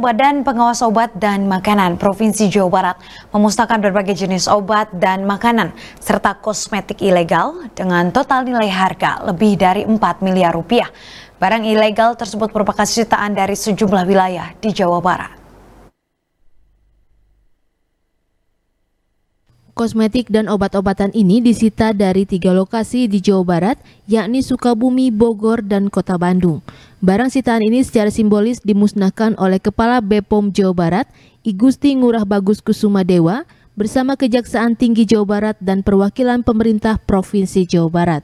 Badan Pengawas Obat dan Makanan Provinsi Jawa Barat memusnahkan berbagai jenis obat dan makanan serta kosmetik ilegal dengan total nilai harga lebih dari 4 miliar rupiah. Barang ilegal tersebut merupakan sitaan dari sejumlah wilayah di Jawa Barat. Kosmetik dan obat-obatan ini disita dari tiga lokasi di Jawa Barat, yakni Sukabumi, Bogor, dan Kota Bandung. Barang sitaan ini secara simbolis dimusnahkan oleh Kepala Bepom Jawa Barat, Igusti Ngurah Bagus Kusuma Dewa, bersama Kejaksaan Tinggi Jawa Barat dan perwakilan pemerintah Provinsi Jawa Barat.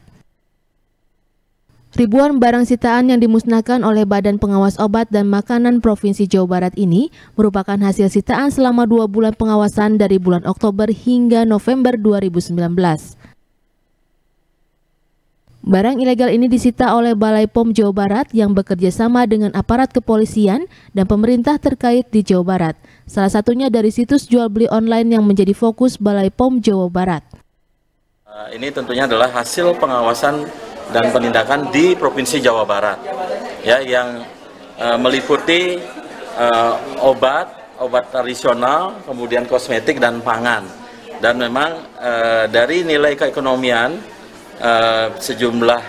Ribuan barang sitaan yang dimusnahkan oleh Badan Pengawas Obat dan Makanan Provinsi Jawa Barat ini merupakan hasil sitaan selama dua bulan pengawasan dari bulan Oktober hingga November 2019. Barang ilegal ini disita oleh Balai POM Jawa Barat yang bekerja sama dengan aparat kepolisian dan pemerintah terkait di Jawa Barat. Salah satunya dari situs jual beli online yang menjadi fokus Balai POM Jawa Barat. Eh, ini tentunya adalah hasil pengawasan dan penindakan di Provinsi Jawa Barat, ya yang uh, meliputi uh, obat, obat tradisional, kemudian kosmetik dan pangan. Dan memang uh, dari nilai keekonomian Eh, sejumlah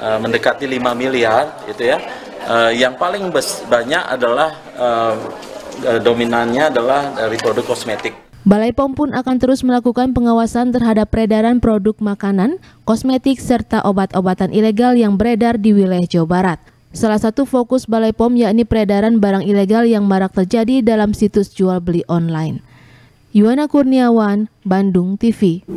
uh, mendekati 5 miliar itu ya. Uh, yang paling banyak adalah uh, dominannya adalah dari produk kosmetik. Balai POM pun akan terus melakukan pengawasan terhadap peredaran produk makanan, kosmetik, serta obat-obatan ilegal yang beredar di wilayah Jawa Barat. Salah satu fokus Balai POM yakni peredaran barang ilegal yang marak terjadi dalam situs jual beli online. Yuwana Kurniawan, Bandung TV.